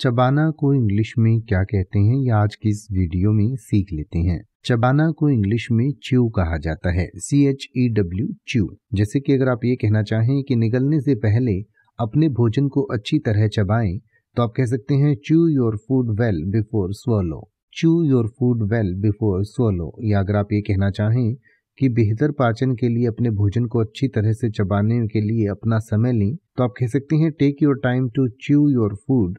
चबाना को इंग्लिश में क्या कहते हैं या आज की इस वीडियो में सीख लेते हैं चबाना को इंग्लिश में च्यू कहा जाता है C H E W chew जैसे कि अगर आप ये कहना चाहें कि निगलने से पहले अपने भोजन को अच्छी तरह चबाएं तो आप कह सकते हैं chew your food well before swallow chew your food well before swallow या अगर आप ये कहना चाहें कि बेहतर पाचन के लिए अपने भोजन को अच्छी तरह से चबाने के लिए अपना समय लें तो आप कह सकते हैं take your time to chew your food